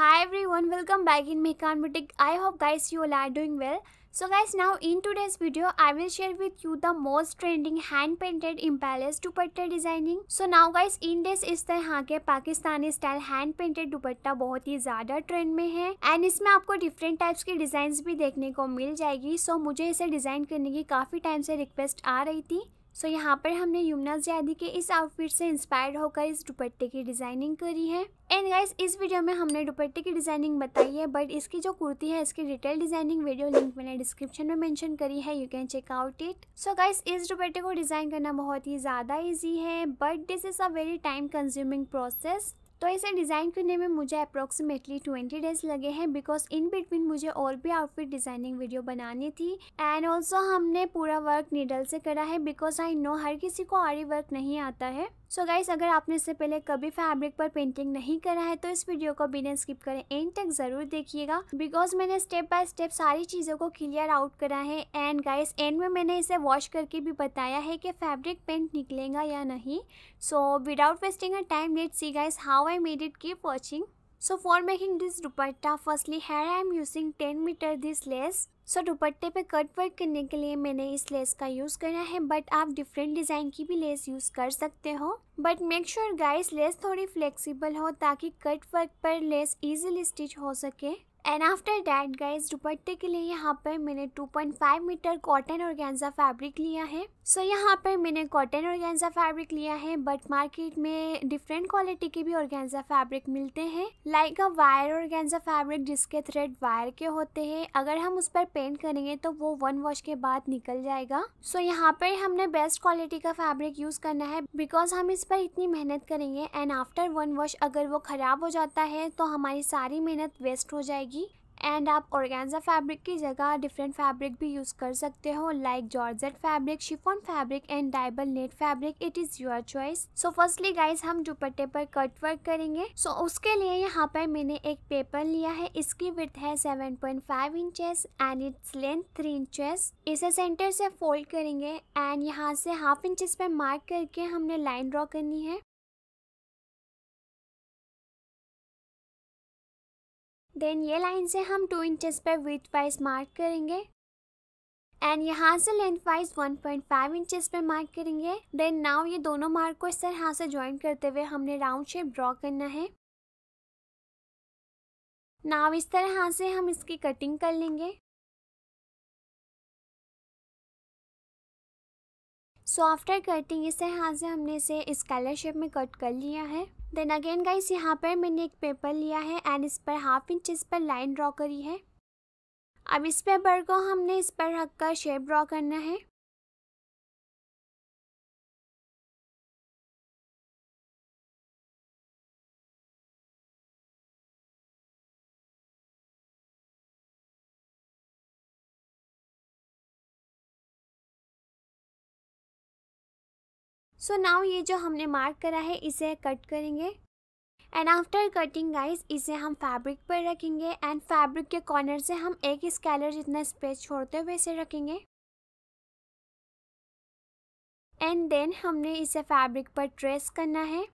High everyone welcome back in मेकान boutique I hope guys you are doing well so guys now in today's video I will share with you the most trending hand painted इम्पैलेस dupatta designing so now guys in days इस तरह यहाँ के Pakistani style hand painted dupatta बहुत ही ज्यादा trend में है एंड इसमें आपको डिफरेंट टाइप्स की डिजाइन भी देखने को मिल जाएगी सो so, मुझे इसे डिजाइन करने की काफी टाइम से रिक्वेस्ट आ रही थी सो so, यहाँ पर हमने यमुना ज्यादी के इस आउटफिट से इंस्पायर होकर इस दुपट्टे की डिज़ाइनिंग करी है एंड गाइस इस वीडियो में हमने दुपट्टे की डिज़ाइनिंग बताई है बट इसकी जो कुर्ती है इसकी डिटेल डिज़ाइनिंग वीडियो लिंक मैंने डिस्क्रिप्शन में मेंशन करी है you can check out it so guys इस दुपट्टे को डिज़ाइन करना बहुत ही ज़्यादा ईजी है but this is a very time consuming process तो ऐसे डिज़ाइन करने में मुझे अप्रोक्सीमेटली ट्वेंटी डेज लगे हैं बिकॉज इन बिटवीन मुझे और भी आउटफिट डिज़ाइनिंग वीडियो बनानी थी एंड ऑल्सो हमने पूरा वर्क नीडल से करा है बिकॉज आई नो हर किसी को आरी वर्क नहीं आता है सो so गाइस अगर आपने इससे पहले कभी फैब्रिक पर पेंटिंग नहीं करा है तो इस वीडियो को बिना स्किप करें एंड तक ज़रूर देखिएगा बिकॉज मैंने स्टेप बाय स्टेप सारी चीज़ों को क्लियर आउट करा है एंड गाइस एंड में मैंने इसे वॉश करके भी बताया है कि फैब्रिक पेंट निकलेगा या नहीं so without wasting a time let see guys how I made it keep watching So for making this dupatta firstly here I am using 10 meter this lace. So so, दुपट्टे पे कट वर्क करने के लिए मैंने इस लेस का use करा है बट आप डिफरेंट डिज़ाइन की भी लेस यूज़ कर सकते हो but make sure guys lace थोड़ी फ्लेक्सिबल हो ताकि कट वर्क पर लेस इजीली स्टिच हो सके एंड आफ्टर डैट गाइज दुपट्टे के लिए यहाँ पर मैंने 2.5 मीटर कॉटन और गेंजा फैब्रिक लिया है सो so, यहाँ पर मैंने कॉटन और गेंजा फैब्रिक लिया है बट मार्केट में डिफरेंट क्वालिटी के भी और गेंजा फैब्रिक मिलते हैं लाइक अ वायर और गेंजा फैब्रिक जिसके थ्रेड वायर के होते हैं अगर हम उस पर पेंट करेंगे तो वो वन वॉश के बाद निकल जाएगा सो so, यहाँ पर हमने बेस्ट क्वालिटी का फैब्रिक यूज करना है बिकॉज हम इस पर इतनी मेहनत करेंगे एंड आफ्टर वन वॉश अगर वो खराब हो जाता है तो हमारी सारी मेहनत वेस्ट हो जाएगी जाएगी एंड आप ऑर्गेन्जा फैब्रिक की जगह डिफरेंट फैब्रिक भी यूज़ कर सकते हो like georgette fabric chiffon fabric and dyeable net fabric it is your choice so firstly guys हम दुपट्टे पर कट वर्क करेंगे सो so, उसके लिए यहाँ पर मैंने एक पेपर लिया है इसकी विथ है 7.5 point five inches and its length three inches इसे सेंटर से फोल्ड करेंगे एंड यहाँ से हाफ इंचेस पे मार्क करके हमने लाइन ड्रॉ करनी है देन ये लाइन से हम टू इंचेस पर विथ वाइज मार्क करेंगे एंड यहाँ से लेंथ वाइज 1.5 इंचेस पर मार्क करेंगे देन नाउ ये दोनों मार्क को इस तरह से ज्वाइन करते हुए हमने राउंड शेप ड्रॉ करना है नाव इस तरह से हम इसकी कटिंग कर लेंगे सो आफ्टर कटिंग इस तरह से हमने इसे इस कलर शेप में कट कर लिया है देन अगेन गाइस यहाँ पर मैंने एक पेपर लिया है एंड इस पर हाफ इंच इस पर लाइन ड्रॉ करी है अब इस पेपर को हमने इस पर रख कर शेप ड्रॉ करना है सो so नाउ ये जो हमने मार्क करा है इसे कट करेंगे एंड आफ्टर कटिंग गाइस इसे हम फैब्रिक पर रखेंगे एंड फैब्रिक के कॉर्नर से हम एक स्केलर जितना स्पेस छोड़ते हुए इसे रखेंगे एंड देन हमने इसे फैब्रिक पर ट्रेस करना है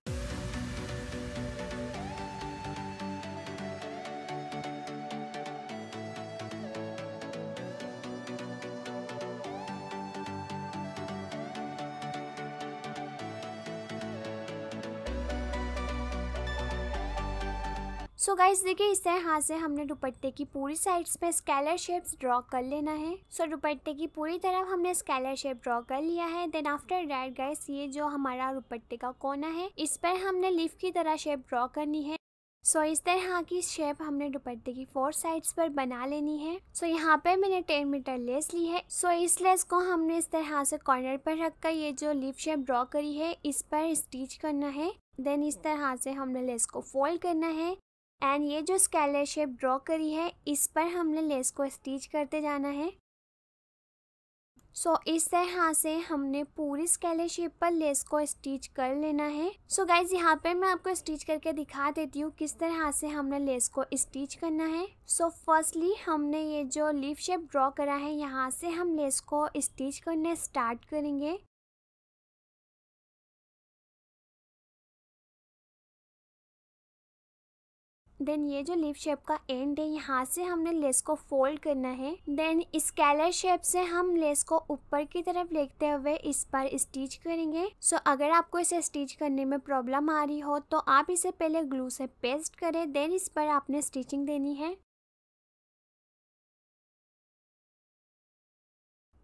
सो गाइस देखिए इस तरह हाथ से हमने दुपट्टे की पूरी साइड्स पे स्केलर शेप्स ड्रॉ कर लेना है सो so, दुपट्टे की पूरी तरफ हमने स्केलर शेप ड्रॉ कर लिया है देन आफ्टर डैट गाइस ये जो हमारा दुपट्टे का कोना है इस पर हमने लिफ की तरह शेप ड्रॉ करनी है सो so, इस तरह हाँ की शेप हमने दुपट्टे की फोर साइड्स पर बना लेनी है सो so, यहाँ पे मैंने टेन मीटर लेस ली है सो so, इस लेस को हमने इस तरह हाँ से कॉर्नर पर रखकर ये जो लिप शेप ड्रॉ करी है इस पर स्टिच करना है देन इस तरह हाँ से हमने लेस को फोल्ड करना है एंड ये जो स्केलर शेप ड्रॉ करी है इस पर हमने लेस को स्टिच करते जाना है सो so, इस तरह से हमने पूरी स्केलर शेप पर लेस को स्टिच कर लेना है सो so, गाइज यहाँ पे मैं आपको स्टिच करके दिखा देती हूँ किस तरह से हमने लेस को स्टिच करना है सो so, फर्स्टली हमने ये जो लीफ शेप ड्रॉ करा है यहाँ से हम लेस को स्टिच करने स्टार्ट करेंगे देन ये जो लिप शेप का एंड है यहाँ से हमने लेस को फोल्ड करना है देन स्केलर शेप से हम लेस को ऊपर की तरफ लेते हुए इस पर स्टिच करेंगे सो so, अगर आपको इसे स्टिच करने में प्रॉब्लम आ रही हो तो आप इसे पहले ग्लू से पेस्ट करें देन इस पर आपने स्टिचिंग देनी है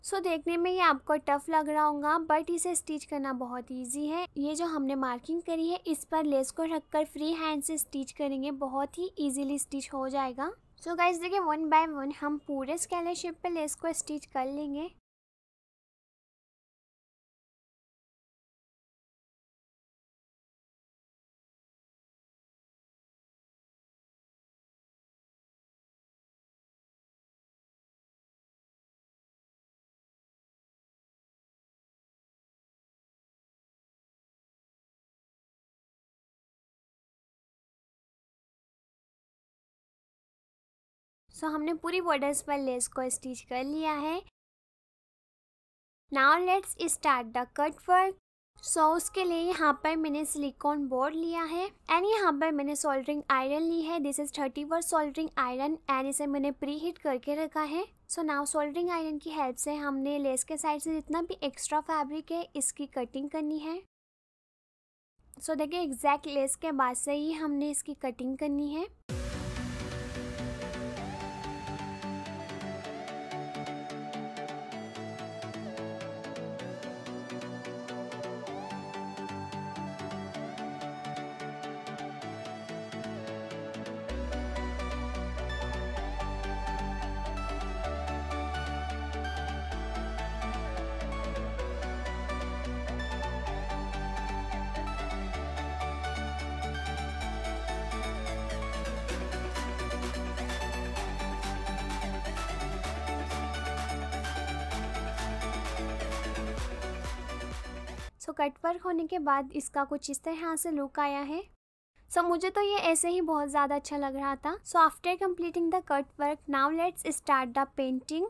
सो so, देखने में ये आपको टफ लग रहा होगा बट इसे स्टिच करना बहुत इजी है ये जो हमने मार्किंग करी है इस पर लेस को रखकर फ्री हैंड से स्टिच करेंगे बहुत ही इजीली स्टिच हो जाएगा सो गाइस गाइज देखिए वन बाय वन हम पूरे स्केलर शेप पे लेस को स्टिच कर लेंगे सो हमने पूरी बॉर्डर्स पर लेस को स्टिच कर लिया है now let's start the cut work so उसके लिए यहाँ पर मैंने सिलिकॉन बोर्ड लिया है एंड यहाँ पर मैंने सोल्डरिंग आयरन ली है this is thirty watt soldering iron and इसे मैंने प्री हीट करके रखा है सो नाउ सोल्डरिंग आयरन की हेल्प से हमने लेस के साइड से जितना भी एक्स्ट्रा फैब्रिक है इसकी कटिंग करनी है सो देखिए एग्जैक्ट लेस के बाद से ही हमने इसकी कटिंग करनी है कट वर्क होने के बाद इसका कुछ इस तरह से लुक आया है सो so, मुझे तो ये ऐसे ही बहुत ज़्यादा अच्छा लग रहा था so after completing the cut work now let's start the painting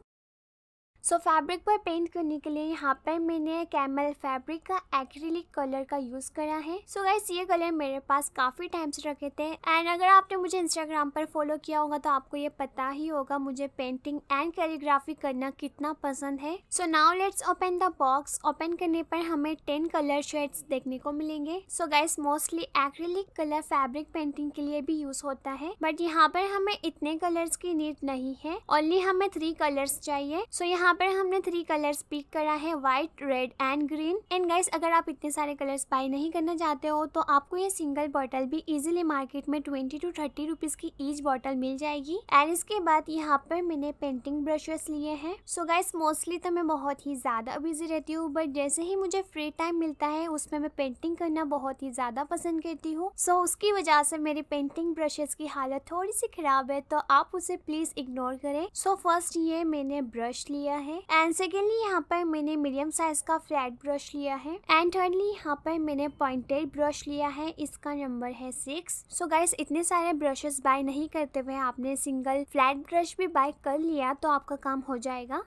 so so, fabric पर पेंट करने के लिए यहाँ पर मैंने कैमल फैब्रिक का एक्रिलिक कलर का यूज़ करा है सो so, गाइस ये कलर मेरे पास काफ़ी टाइम से रखे थे एंड अगर आपने मुझे इंस्टाग्राम पर फॉलो किया होगा तो आपको ये पता ही होगा मुझे पेंटिंग एंड कैलीग्राफी करना कितना पसंद है so now let's open the box open करने पर हमें टेन कलर शेड्स देखने को मिलेंगे so guys mostly acrylic colour fabric painting के लिए भी यूज होता है बट यहाँ पर हमें इतने कलर्स की नीड नहीं है ओनली हमें थ्री कलर्स चाहिए सो so, यहाँ यहाँ पर हमने थ्री कलर्स पिक करा है white red and green and guys अगर आप इतने सारे कलर्स बाई नहीं करना चाहते हो तो आपको ये सिंगल बॉटल भी इजीली मार्केट में ट्वेंटी टू थर्टी रुपीज की ईच बॉटल मिल जाएगी एंड इसके बाद यहाँ पर मैंने पेंटिंग ब्रशेस लिए हैं सो गाइस मोस्टली तो मैं बहुत ही ज्यादा बिजी रहती हूँ बट जैसे ही मुझे फ्री टाइम मिलता है उसमें मैं पेंटिंग करना बहुत ही ज्यादा पसंद करती हूँ सो उसकी वजह से मेरी पेंटिंग ब्रशेस की हालत थोड़ी सी खराब है तो आप उसे प्लीज इग्नोर करें सो फर्स्ट ये मैंने ब्रश लिया है एंड सेकेंडली यहाँ पर मैंने मीडियम साइज का फ्लैट ब्रश लिया है एंड थर्डली यहाँ पर मैंने पॉइंटेड ब्रश लिया है इसका नंबर है सिक्स सो गाइस इतने सारे ब्रशेस बाय नहीं करते हुए आपने सिंगल फ्लैट ब्रश भी बाय कर लिया तो आपका काम हो जाएगा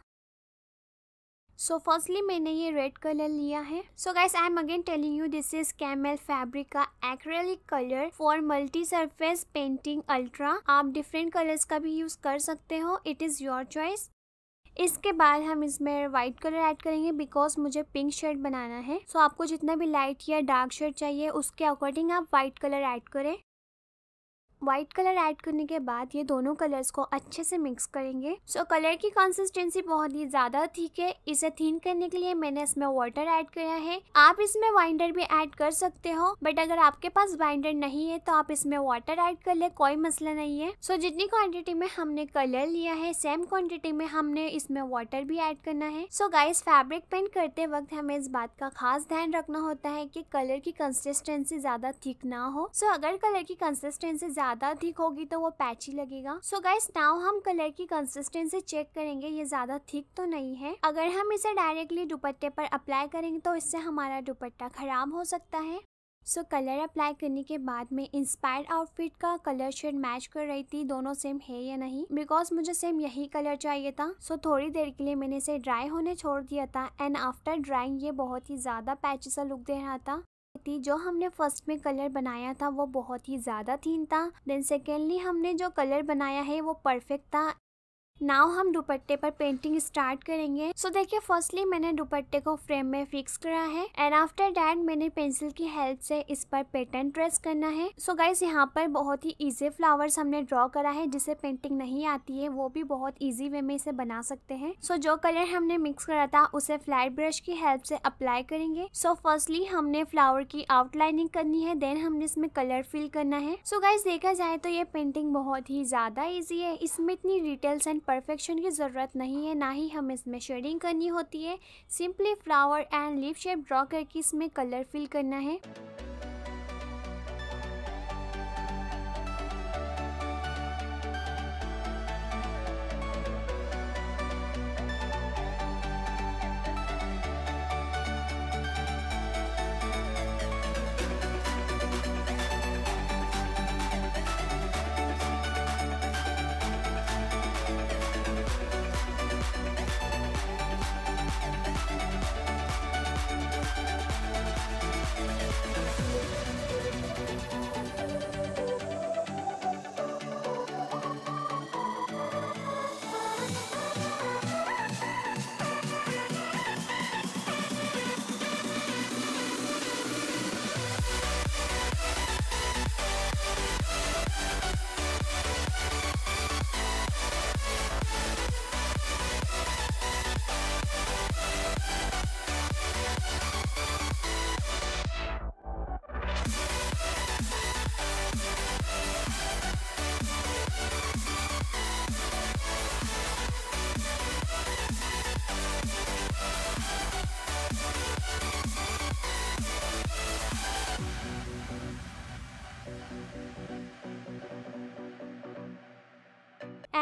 सो so फर्स्टली मैंने ये रेड कलर लिया है so guys I am again telling you this is Camel fabric का acrylic colour for multi surface painting ultra आप डिफरेंट कलर्स का भी यूज कर सकते हो इट इज योर चॉइस इसके बाद हम इसमें वाइट कलर ऐड करेंगे बिकॉज मुझे पिंक शेड बनाना है सो so, आपको जितना भी लाइट या डार्क शेड चाहिए उसके अकॉर्डिंग आप वाइट कलर ऐड करें व्हाइट कलर ऐड करने के बाद ये दोनों कलर्स को अच्छे से मिक्स करेंगे सो so, कलर की कंसिस्टेंसी बहुत ही ज़्यादा ठीक है इसे थीन करने के लिए मैंने इसमें वाटर ऐड किया है आप इसमें वाइंडर भी ऐड कर सकते हो बट अगर आपके पास वाइंडर नहीं है तो आप इसमें वाटर ऐड कर ले कोई मसला नहीं है सो so, जितनी क्वांटिटी में हमने कलर लिया है सेम क्वांटिटी में हमने इसमें वाटर भी ऐड करना है सो गाइस फैब्रिक पेंट करते वक्त हमें इस बात का खास ध्यान रखना होता है की कलर की कंसिस्टेंसी ज़्यादा ठीक ना हो सो so, अगर कलर की कंसिस्टेंसी ज़्यादा ज़्यादा थिक होगी तो वो पैची लगेगा सो गाइस नाउ हम कलर की कंसिस्टेंसी चेक करेंगे ये ज़्यादा थिक तो नहीं है अगर हम इसे डायरेक्टली दुपट्टे पर अप्लाई करेंगे तो इससे हमारा दुपट्टा ख़राब हो सकता है सो कलर अप्लाई करने के बाद में इंस्पायर्ड आउटफिट का कलर शेड मैच कर रही थी दोनों सेम है या नहीं बिकॉज मुझे सेम यही कलर चाहिए था सो so, थोड़ी देर के लिए मैंने इसे ड्राई होने छोड़ दिया था एंड आफ्टर ड्राइंग ये बहुत ही ज़्यादा पैचिसा लुक दे रहा था थी जो हमने फर्स्ट में कलर बनाया था वो बहुत ही ज़्यादा थीन था देन सेकेंडली हमने जो कलर बनाया है वो परफेक्ट था नाव हम दुपट्टे पर पेंटिंग स्टार्ट करेंगे सो so, देखिए फर्स्टली मैंने दुपट्टे को फ्रेम में फिक्स करा है एंड आफ्टर डैट मैंने पेंसिल की हेल्प से इस पर पैटर्न ट्रेस करना है सो so, गाइज यहाँ पर बहुत ही इजी फ्लावर्स हमने ड्रॉ करा है जिसे पेंटिंग नहीं आती है वो भी बहुत इजी वे में इसे बना सकते हैं सो so, जो कलर हमने मिक्स करा था उसे फ्लैट ब्रश की हेल्प से अप्लाई करेंगे सो so, फर्स्टली हमने फ्लावर की आउटलाइनिंग करनी है देन हमने इसमें कलर फिल करना है सो so, गाइज देखा जाए तो ये पेंटिंग बहुत ही ज्यादा ईजी है इसमें इतनी डिटेल्स एंड परफेक्शन की ज़रूरत नहीं है ना ही हमें इसमें शेडिंग करनी होती है simply flower and leaf shape draw करके इसमें कलर फिल करना है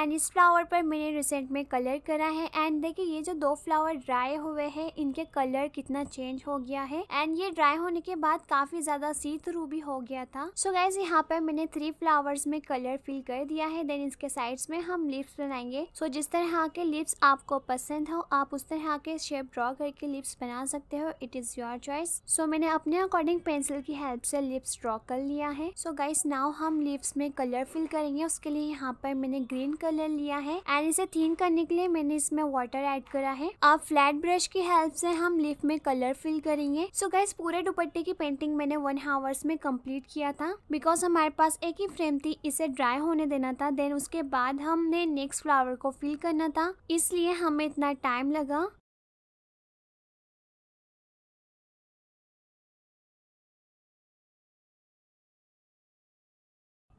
एंड इस फ्लावर पर मैंने रिसेंट में कलर करा है एंड देखिए ये जो दो फ्लावर ड्राई हुए हैं इनके कलर कितना चेंज हो गया है एंड ये ड्राई होने के बाद काफी ज्यादा सी थ्रू भी हो गया था सो so गैस यहाँ पर मैंने थ्री फ्लावर्स में कलर फिल कर दिया है देन इसके साइड में हम लिप्स बनाएंगे सो so जिस तरह के लिप्स आपको पसंद हो आप उस तरह के शेप ड्रॉ करके लिप्स बना सकते हो it is your choice so मैंने अपने अकॉर्डिंग पेंसिल की हेल्प से लिप्स ड्रॉ कर लिया है सो गाइस नाउ हम लिप्स में कलर फिल करेंगे उसके लिए यहाँ पर मैंने ग्रीन कलर लिया है एंड इसे थीन करने के लिए मैंने इसमें वाटर ऐड करा है अब फ्लैट ब्रश की हेल्प से हम लिफ में कलर फिल करेंगे सो so गैस पूरे दुपट्टे की पेंटिंग मैंने वन हावर्स में कंप्लीट किया था बिकॉज हमारे पास एक ही फ्रेम थी इसे ड्राई होने देना था देन उसके बाद हमने नेक्स्ट फ्लावर को फिल करना था इसलिए हमें इतना टाइम लगा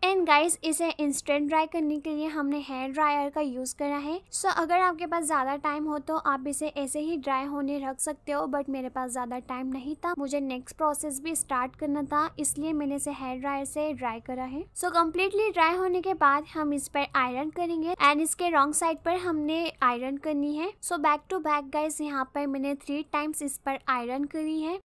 एंड गाइस इसे इंस्टेंट ड्राई करने के लिए हमने हेयर ड्रायर का यूज़ करा है सो so, अगर आपके पास ज़्यादा टाइम हो तो आप इसे ऐसे ही ड्राई होने रख सकते हो बट मेरे पास ज़्यादा टाइम नहीं था मुझे नेक्स्ट प्रोसेस भी स्टार्ट करना था इसलिए मैंने इसे हेयर ड्रायर से ड्राई करा है सो कम्प्लीटली ड्राई होने के बाद हम इस पर आयरन करेंगे एंड इसके रॉन्ग साइड पर हमने आयरन करनी है so back to back guys यहाँ पर मैंने थ्री टाइम्स इस पर आयरन करी है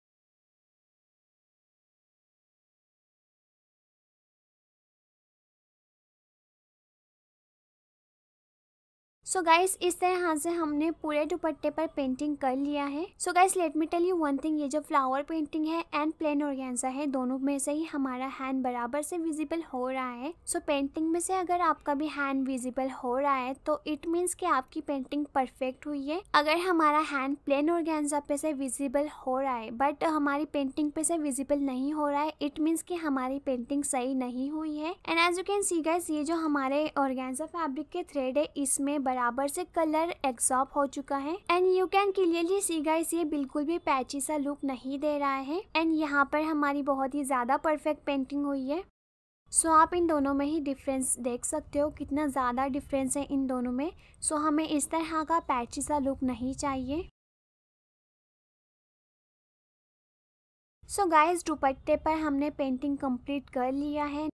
सो so गाइस इस तरह से हमने पूरे दुपट्टे पर पेंटिंग कर लिया है so guys let me tell you one thing ये जो फ्लावर पेंटिंग है एंड प्लेन ऑर्गेन्जा है दोनों में से ही हमारा हैंड बराबर से विजिबल हो रहा है सो so, पेंटिंग में से अगर आपका भी हैंड विजिबल हो रहा है तो इट मीन्स कि आपकी पेंटिंग परफेक्ट हुई है अगर हमारा हैंड प्लेन ऑर्गेन्जा पे से विजिबल हो रहा है बट हमारी पेंटिंग पे से विजिबल नहीं हो रहा है इट मीन्स की हमारी पेंटिंग सही नहीं हुई है and as you can see guys ये जो हमारे ऑर्गेन्जा फैब्रिक के थ्रेड है इसमें बराबर से कलर एग्जॉर्ब हो चुका है and you can clearly see guys ये बिल्कुल भी पैची सा लुक नहीं दे रहा है एंड यहाँ पर हमारी बहुत ही ज़्यादा परफेक्ट पेंटिंग हुई है सो so, आप इन दोनों में ही डिफरेंस देख सकते हो कितना ज़्यादा डिफरेंस है इन दोनों में सो so, हमें इस तरह का पैची सा लुक नहीं चाहिए सो गाइस दुपट्टे पर हमने पेंटिंग कंप्लीट कर लिया है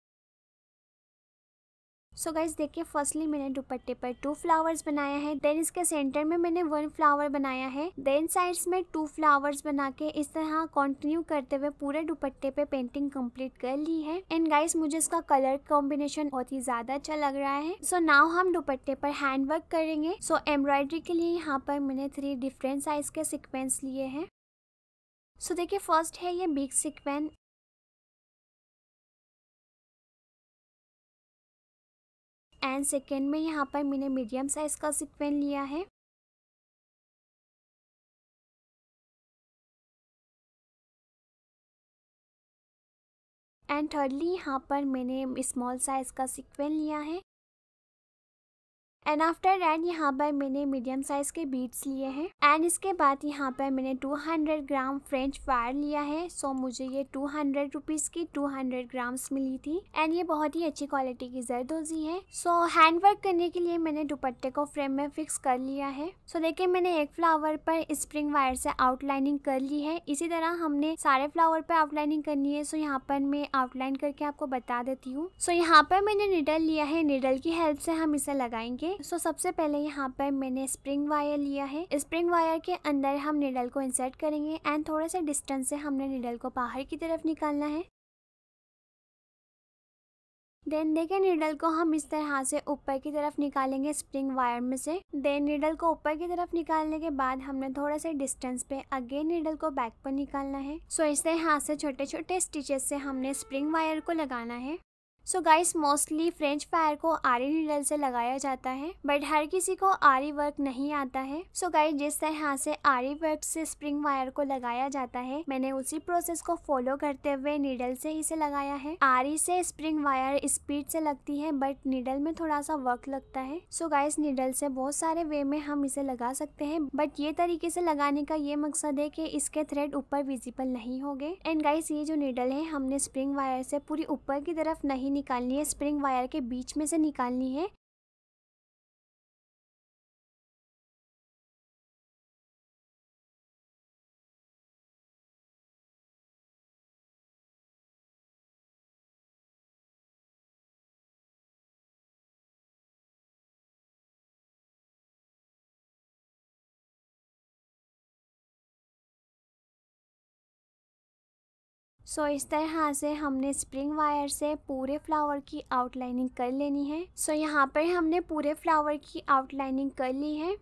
सो गाइज देखिए फर्स्टली मैंने दुपट्टे पर टू फ्लावर्स बनाया है देन इसके सेंटर में मैंने वन फ्लावर बनाया है देन साइड्स में टू फ्लावर्स बना के इस तरह कंटिन्यू करते हुए पूरे दुपट्टे पे पेंटिंग कंप्लीट कर ली है एंड गाइस मुझे इसका कलर कॉम्बिनेशन बहुत ही ज्यादा अच्छा लग रहा है सो so नाउ हम दुपट्टे पर हैंड वर्क करेंगे सो so एम्ब्रॉयडरी के लिए यहाँ पर मैंने थ्री डिफरेंट साइज के सिक्वेंस लिए हैं सो so, देखिए फर्स्ट है ये बिग सिक्वेंस एंड सेकेंड में यहाँ पर मैंने मीडियम साइज़ का सिक्वेंट लिया है एंड थर्डली यहाँ पर मैंने स्मॉल साइज़ का सिक्वेंट लिया है एंड आफ्टर दैट यहाँ पर मैंने मीडियम साइज़ के बीट्स लिए हैं एंड इसके बाद यहाँ पर मैंने 200 ग्राम फ्रेंच फायर लिया है सो so मुझे ये टू हंड्रेड रुपीज़ की 200 ग्राम्स मिली थी एंड ये बहुत ही अच्छी क्वालिटी की जरदोजी है सो so, हैंड वर्क करने के लिए मैंने दुपट्टे को फ्रेम में फिक्स कर लिया है सो so, देखिए मैंने एक फ्लावर पर स्प्रिंग वायर से आउटलाइनिंग कर ली है इसी तरह हमने सारे फ्लावर पर आउटलाइनिंग करनी है सो so, यहाँ पर मैं आउटलाइन करके आपको बता देती हूँ सो so, यहाँ पर मैंने निडल लिया है निडल की हेल्प से हम इसे लगाएंगे हैं सो so, सबसे पहले यहाँ पर मैंने स्प्रिंग वायर लिया है स्प्रिंग वायर के अंदर हम निडल को इंसर्ट करेंगे एंड थोड़े से डिस्टेंस से हमने निडल को बाहर की तरफ निकालना है देन देखे निडल को हम इस तरह से ऊपर की तरफ निकालेंगे स्प्रिंग वायर में से देन निडल को ऊपर की तरफ निकालने के बाद हमने थोड़ा से डिस्टेंस पे अगेन निडल को बैक पर निकालना है सो so, इस तरह से छोटे छोटे स्टिचेस से हमने स्प्रिंग वायर को लगाना है so guys mostly French fire को आरी नीडल से लगाया जाता है बट हर किसी को आरी वर्क नहीं आता है सो so गाइस जिस तरह से आरी वर्क से स्प्रिंग वायर को लगाया जाता है मैंने उसी प्रोसेस को फॉलो करते हुए नीडल से इसे लगाया है आरी से स्प्रिंग वायर स्पीड से लगती है बट नीडल में थोड़ा सा वर्क लगता है सो गाइस नीडल से बहुत सारे वे में हम इसे लगा सकते हैं बट ये तरीके से लगाने का ये मकसद है की इसके थ्रेड ऊपर विजिबल नहीं हो गए एंड गाइस ये जो नीडल है हमने स्प्रिंग वायर से पूरी ऊपर की तरफ नहीं निकालनी है स्प्रिंग वायर के बीच में से निकालनी है सो so, इस तरह से हमने स्प्रिंग वायर से पूरे फ्लावर की आउटलाइनिंग कर लेनी है सो so, यहाँ पर हमने पूरे फ्लावर की आउटलाइनिंग कर ली है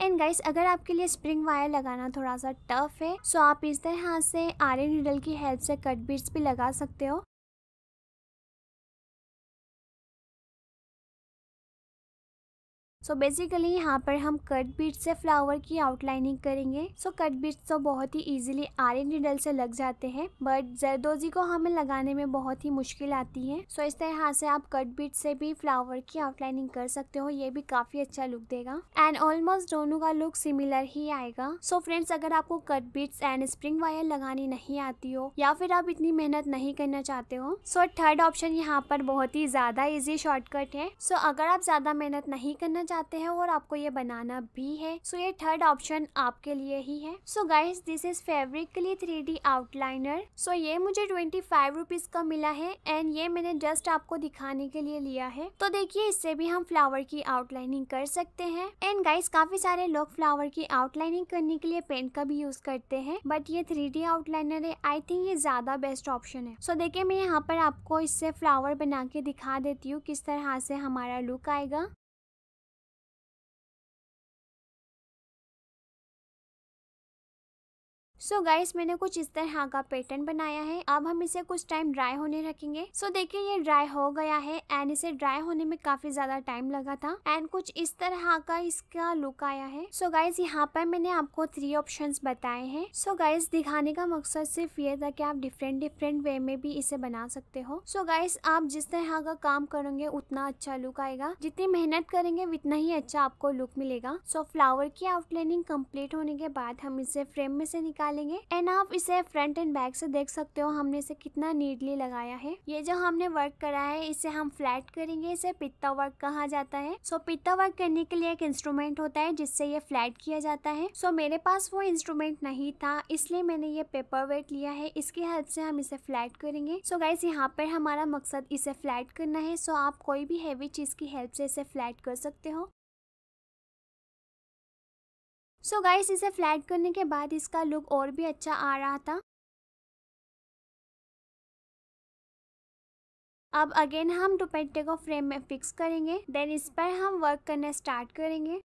एंड गाइस अगर आपके लिए स्प्रिंग वायर लगाना थोड़ा सा टफ है सो आप इस तरह से आर्य नीडल की हेल्प से कट बीट्स भी लगा सकते हो सो बेसिकली यहाँ पर हम कट बीट से फ्लावर की आउटलाइनिंग करेंगे सो कट बीट तो बहुत ही इजीली आरे निडल से लग जाते हैं बट जरदोजी को हमें लगाने में बहुत ही मुश्किल आती है सो so इस तरह से आप कट बीट से भी फ्लावर की आउटलाइनिंग कर सकते हो ये भी काफी अच्छा लुक देगा एंड ऑलमोस्ट दोनों का लुक सिमिलर ही आएगा सो so फ्रेंड्स अगर आपको cut beads and spring wire लगानी नहीं आती हो या फिर आप इतनी मेहनत नहीं करना चाहते हो सो थर्ड ऑप्शन यहाँ पर बहुत ही ज्यादा इजी शॉर्टकट है सो so अगर आप ज्यादा मेहनत नहीं करना चाहते हैं और आपको ये बनाना भी है सो ये थर्ड ऑप्शन आपके लिए ही है so guys this is fabric के लिए थ्री डी आउटलाइनर सो ये मुझे ट्वेंटी फाइव रुपीज का मिला है एंड ये मैंने जस्ट आपको दिखाने के लिए लिया है तो देखिए इससे भी हम फ्लावर की आउटलाइनिंग कर सकते हैं एंड गाइज काफी सारे लोग फ्लावर की आउटलाइनिंग करने के लिए पेंट का भी यूज करते हैं बट ये थ्री डी आउटलाइनर है आई थिंक ये ज्यादा बेस्ट ऑप्शन है सो so, मैं यहाँ पर आपको इससे फ्लावर बना के दिखा देती हूँ किस तरह से हमारा लुक आएगा सो so गाइस मैंने कुछ इस तरह का पैटर्न बनाया है अब हम इसे कुछ टाइम ड्राई होने रखेंगे सो so देखिए ये ड्राई हो गया है एंड इसे ड्राई होने में काफी ज्यादा टाइम लगा था एंड कुछ इस तरह का इसका लुक आया है सो so गाइस यहाँ पर मैंने आपको थ्री ऑप्शंस बताए हैं सो so गाइस दिखाने का मकसद सिर्फ ये था कि आप डिफरेंट डिफरेंट वे में भी इसे बना सकते हो सो so गाइस आप जिस तरह का काम करोगे उतना अच्छा लुक आएगा जितनी मेहनत करेंगे उतना ही अच्छा आपको लुक मिलेगा सो so फ्लावर की आउटलाइनिंग कम्प्लीट होने के बाद हम इसे फ्रेम में से निकाल निकालेंगे एंड आप इसे फ्रंट एंड बैक से देख सकते हो हमने इसे कितना नीटली लगाया है ये जो हमने वर्क करा है इसे हम फ्लैट करेंगे इसे पित्ता वर्क कहा जाता है सो पित्ता वर्क करने के लिए एक इंस्ट्रूमेंट होता है जिससे ये फ्लैट किया जाता है सो मेरे पास वो इंस्ट्रूमेंट नहीं था इसलिए मैंने ये पेपर वेट लिया है इसकी हेल्प से हम इसे फ्लैट करेंगे सो so, गाइज यहाँ पर हमारा मकसद इसे फ्लैट करना है सो आप कोई भी हैवी चीज की हेल्प से इसे फ्लैट कर सकते हो सो so गाइस इसे फ्लैट करने के बाद इसका लुक और भी अच्छा आ रहा था अब अगेन हम दुपट्टे को फ्रेम में फिक्स करेंगे देन इस पर हम वर्क करना स्टार्ट करेंगे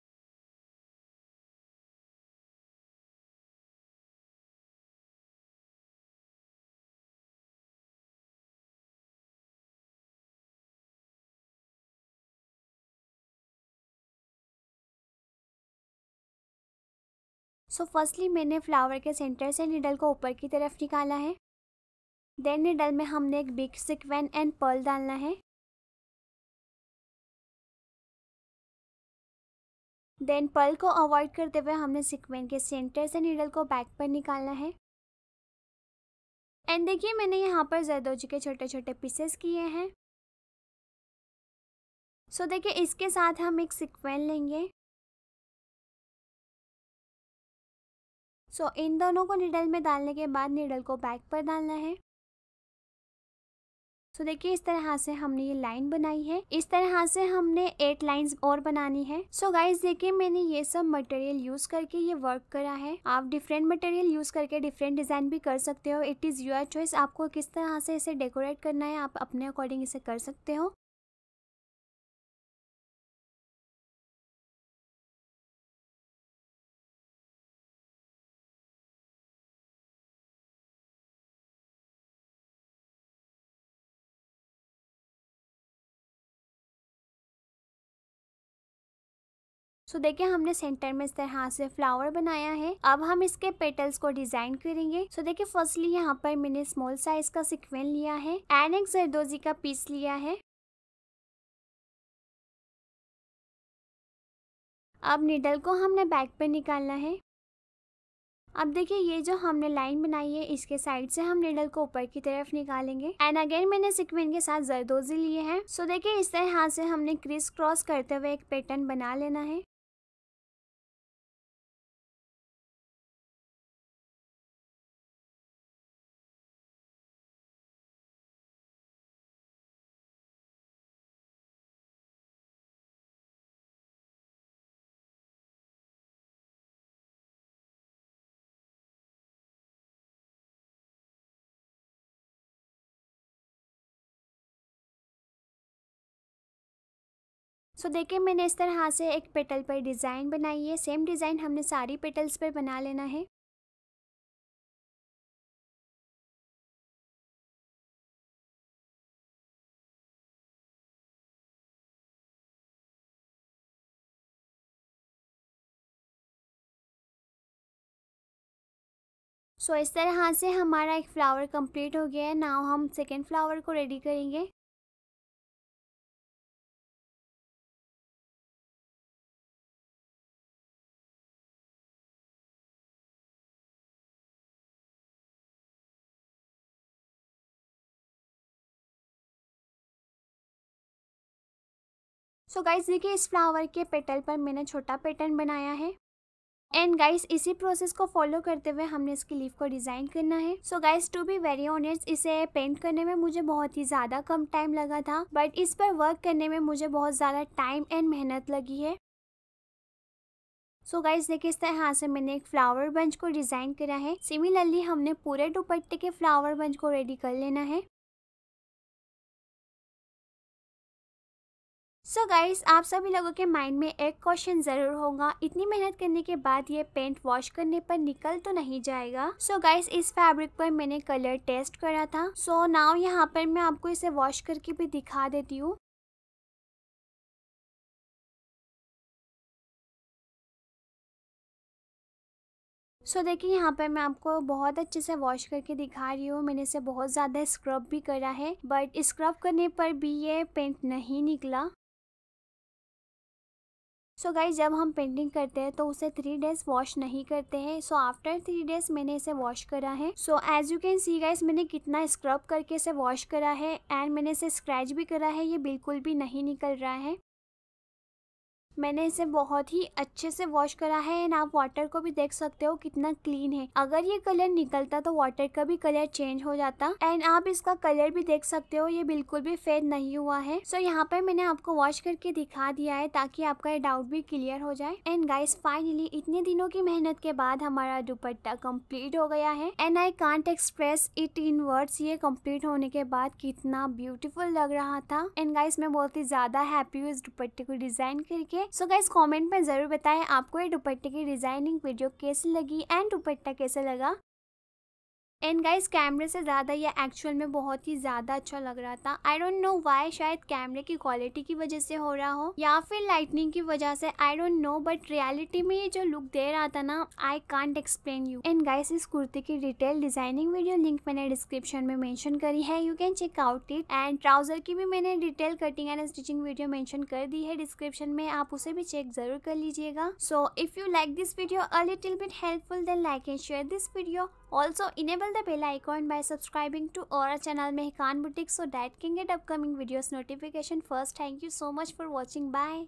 सो so फर्स्टली मैंने फ्लावर के सेंटर से निडल को ऊपर की तरफ निकाला है देन निडल में हमने एक बिग सिक्वेन एंड पर्ल डालना है देन पर्ल को अवॉइड करते हुए हमने सिक्वेन के सेंटर से नीडल को बैक पर निकालना है एंड देखिए मैंने यहाँ पर जरदोजी के छोटे छोटे पीसेस किए हैं सो so देखिए इसके साथ हम एक सिक्वेन लेंगे सो इन दोनों को निडल में डालने के बाद निडल को बैक पर डालना है सो so, देखिए इस तरह से हमने ये लाइन बनाई है इस तरह से हमने एट लाइंस और बनानी है सो गाइज गाइस देखिए मैंने ये सब मटेरियल यूज करके ये वर्क करा है आप डिफरेंट मटेरियल यूज करके डिफरेंट डिजाइन भी कर सकते हो इट इज योर चॉइस आपको किस तरह से इसे डेकोरेट करना है आप अपने अकॉर्डिंग इसे कर सकते हो सो तो देखिए हमने सेंटर में इस तरह से फ्लावर बनाया है अब हम इसके पेटल्स को डिजाइन करेंगे सो तो देखिए फर्स्टली यहाँ पर मैंने स्मॉल साइज का सिक्वेंस लिया है एंड एक जरदोजी का पीस लिया है अब निडल को हमने बैक पे निकालना है अब देखिए ये जो हमने लाइन बनाई है इसके साइड से हम निडल को ऊपर की तरफ निकालेंगे एंड अगेन मैंने सिक्वेंस के साथ जरदोजी लिए हैं सो तो देखिए इस तरह से हमने क्रिस क्रॉस करते हुए एक पैटर्न बना लेना है सो so, देखिए मैंने इस तरह से एक पेटल पर डिज़ाइन बनाई है सेम डिज़ाइन हमने सारी पेटल्स पर बना लेना है सो so, इस तरह से हमारा एक फ्लावर कंप्लीट हो गया है नाउ हम सेकेंड फ्लावर को रेडी करेंगे सो गाइज देखिए इस फ्लावर के पेटल पर मैंने छोटा पैटर्न बनाया है एंड गाइस इसी प्रोसेस को फॉलो करते हुए हमने इसकी लीफ को डिज़ाइन करना है so guys to be very honest इसे पेंट करने में मुझे बहुत ही ज़्यादा कम टाइम लगा था बट इस पर वर्क करने में मुझे बहुत ज़्यादा टाइम एंड मेहनत लगी है सो so गाइज देखिए इस तरह से मैंने एक फ्लावर बंच को डिज़ाइन करा है सिमिलरली हमने पूरे दुपट्टे के फ्लावर बंच को रेडी कर लेना है सो so गाइस आप सभी लोगों के माइंड में एक क्वेश्चन जरूर होगा इतनी मेहनत करने के बाद ये पेंट वॉश करने पर निकल तो नहीं जाएगा सो so गाइस इस फैब्रिक पर मैंने कलर टेस्ट करा था सो so नाउ यहाँ पर मैं आपको इसे वॉश करके भी दिखा देती हूँ सो so, देखिए यहाँ पर मैं आपको बहुत अच्छे से वॉश करके दिखा रही हूँ मैंने इसे बहुत ज़्यादा स्क्रब भी करा है बट स्क्रब करने पर भी ये पेंट नहीं निकला सो so गाइज जब हम पेंटिंग करते हैं तो उसे थ्री डेज वॉश नहीं करते हैं सो आफ्टर थ्री डेज मैंने इसे वॉश करा है so as you can see guys मैंने कितना स्क्रब करके इसे वॉश करा है एंड मैंने इसे स्क्रैच भी करा है ये बिल्कुल भी नहीं निकल रहा है मैंने इसे बहुत ही अच्छे से वॉश करा है एंड आप वाटर को भी देख सकते हो कितना क्लीन है अगर ये कलर निकलता तो वाटर का भी कलर चेंज हो जाता एंड आप इसका कलर भी देख सकते हो ये बिल्कुल भी फेड नहीं हुआ है सो so, यहाँ पे मैंने आपको वॉश करके दिखा दिया है ताकि आपका ये डाउट भी क्लियर हो जाए एंड गाइस फाइनली इतने दिनों की मेहनत के बाद हमारा दुपट्टा कम्प्लीट हो गया है and I can't express it in words ये कम्प्लीट होने के बाद कितना ब्यूटीफुल लग रहा था एंड गाइस मैं बहुत ही ज्यादा हैप्पी हूँ इस दुपट्टे को डिजाइन करके है सो गाइज कॉमेंट में जरूर बताएं आपको ये दुपट्टे की डिजाइनिंग वीडियो कैसी लगी एंड दुपट्टा कैसा लगा एंड गाइस कैमरे से ज़्यादा ये एक्चुअल में बहुत ही ज़्यादा अच्छा लग रहा था आई डोंट नो वाई शायद कैमरे की क्वालिटी की वजह से हो रहा हो या फिर लाइटनिंग की वजह से I don't know but reality में ये जो लुक दे रहा था ना I can't explain you and guys इस कुर्ती की डिटेल डिजाइनिंग वीडियो लिंक मैंने डिस्क्रिप्शन में मैंशन करी है you can check out it and trouser की भी मैंने detail cutting and stitching video mention कर दी है डिस्क्रिप्शन में आप उसे भी चेक जरूर कर लीजिएगा so if you like this video a little bit helpful then like and share this video Also enable the bell icon by subscribing to our channel Mehkan Boutique so that can get upcoming videos notification first. Thank you so much for watching. Bye.